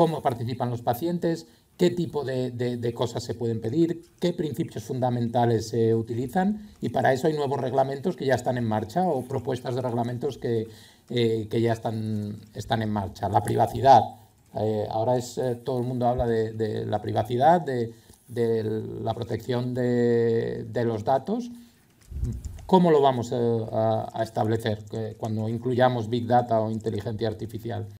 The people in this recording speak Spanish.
cómo participan los pacientes, qué tipo de, cosas se pueden pedir, qué principios fundamentales se utilizan y para eso hay nuevos reglamentos que ya están en marcha o propuestas de reglamentos que, eh, ya están, en marcha. La privacidad. Eh, ahora es, eh, todo el mundo habla de, la privacidad, de, la protección de los datos. ¿Cómo lo vamos a, a, establecer cuando incluyamos Big Data o inteligencia artificial?